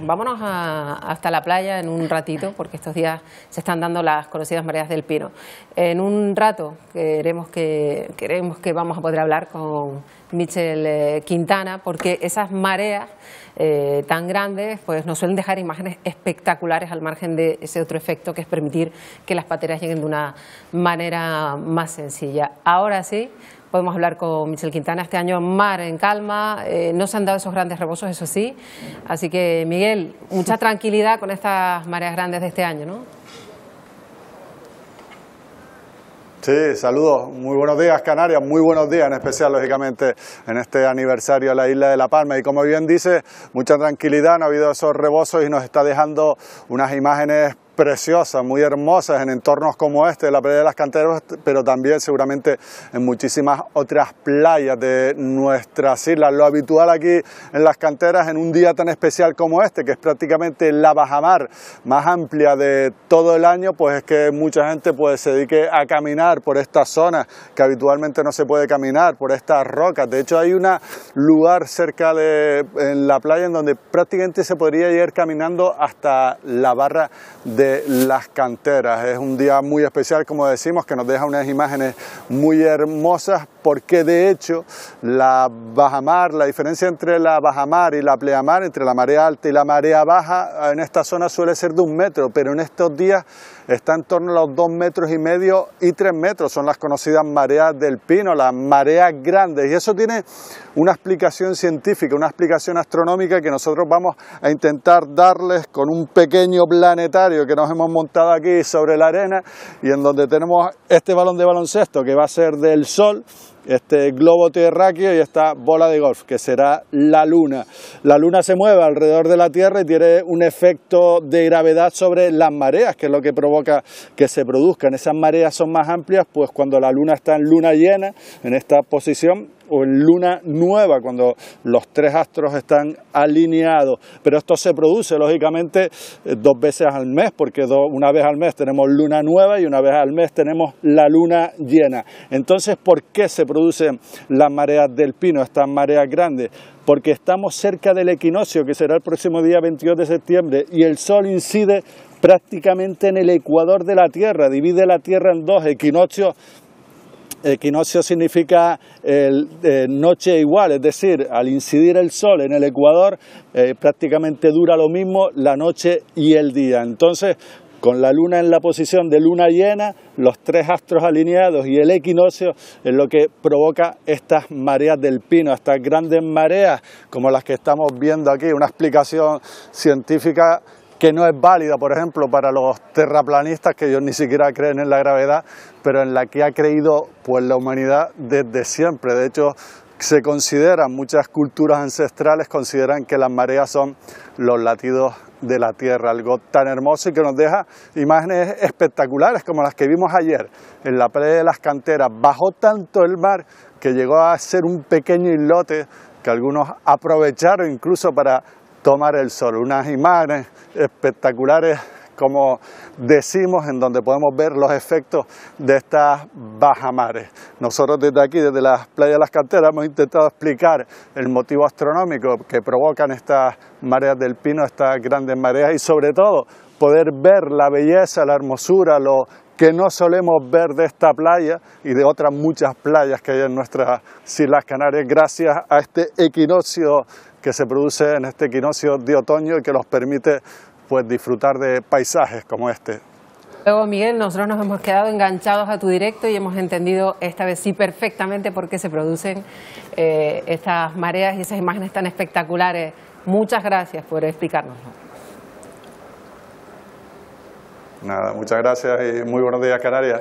vámonos hasta la playa en un ratito, porque estos días se están dando las conocidas mareas del pino. En un rato queremos que, queremos que vamos a poder hablar con Michel eh, Quintana, porque esas mareas eh, tan grandes pues nos suelen dejar imágenes espectaculares al margen de ese otro efecto que es permitir que las pateras lleguen de una manera más sencilla. Ahora sí, podemos hablar con Michel Quintana este año, mar en calma, eh, no se han dado esos grandes rebosos, eso sí. Así que, Miguel, mucha tranquilidad con estas mareas grandes de este año, ¿no? Sí, saludos, muy buenos días Canarias, muy buenos días en especial lógicamente en este aniversario de la isla de La Palma y como bien dice, mucha tranquilidad, no ha habido esos rebosos y nos está dejando unas imágenes preciosas, muy hermosas en entornos como este de la playa de las canteras, pero también seguramente en muchísimas otras playas de nuestras islas. Lo habitual aquí en las canteras en un día tan especial como este, que es prácticamente la bajamar más amplia de todo el año, pues es que mucha gente pues, se dedique a caminar por esta zona que habitualmente no se puede caminar, por estas rocas. De hecho hay un lugar cerca de la playa en donde prácticamente se podría ir caminando hasta la barra de las canteras. Es un día muy especial, como decimos, que nos deja unas imágenes muy hermosas porque de hecho la bajamar, la diferencia entre la bajamar y la pleamar, entre la marea alta y la marea baja, en esta zona suele ser de un metro, pero en estos días está en torno a los dos metros y medio y tres metros. Son las conocidas mareas del pino, las mareas grandes. Y eso tiene una explicación científica, una explicación astronómica que nosotros vamos a intentar darles con un pequeño planetario que nos hemos montado aquí sobre la arena y en donde tenemos este balón de baloncesto que va a ser del sol este globo terráqueo y esta bola de golf, que será la Luna. La Luna se mueve alrededor de la Tierra y tiene un efecto de gravedad sobre las mareas, que es lo que provoca que se produzcan. Esas mareas son más amplias, pues cuando la Luna está en luna llena, en esta posición, o en luna nueva, cuando los tres astros están alineados. Pero esto se produce, lógicamente, eh, dos veces al mes, porque una vez al mes tenemos luna nueva y una vez al mes tenemos la luna llena. Entonces, ¿por qué se produce? producen las mareas del pino, estas mareas grandes, porque estamos cerca del equinoccio, que será el próximo día 22 de septiembre, y el sol incide prácticamente en el ecuador de la Tierra, divide la Tierra en dos equinoccios Equinoccio significa eh, noche igual, es decir, al incidir el sol en el ecuador, eh, prácticamente dura lo mismo la noche y el día. Entonces, con la luna en la posición de luna llena, los tres astros alineados y el equinoccio es lo que provoca estas mareas del pino, estas grandes mareas como las que estamos viendo aquí, una explicación científica que no es válida, por ejemplo, para los terraplanistas que ellos ni siquiera creen en la gravedad, pero en la que ha creído pues la humanidad desde siempre. De hecho, se consideran, muchas culturas ancestrales consideran que las mareas son los latidos de la tierra, algo tan hermoso y que nos deja imágenes espectaculares como las que vimos ayer en la playa de las canteras. Bajó tanto el mar que llegó a ser un pequeño islote que algunos aprovecharon incluso para tomar el sol. Unas imágenes espectaculares como decimos, en donde podemos ver los efectos de estas bajamares. Nosotros desde aquí, desde las playas de las canteras, hemos intentado explicar el motivo astronómico que provocan estas mareas del pino, estas grandes mareas y sobre todo poder ver la belleza, la hermosura, lo que no solemos ver de esta playa y de otras muchas playas que hay en nuestras Islas Canarias gracias a este equinoccio que se produce en este equinoccio de otoño y que nos permite pues disfrutar de paisajes como este. Luego, Miguel, nosotros nos hemos quedado enganchados a tu directo y hemos entendido esta vez sí perfectamente por qué se producen eh, estas mareas y esas imágenes tan espectaculares. Muchas gracias por explicárnoslo. Nada, muchas gracias y muy buenos días, Canarias.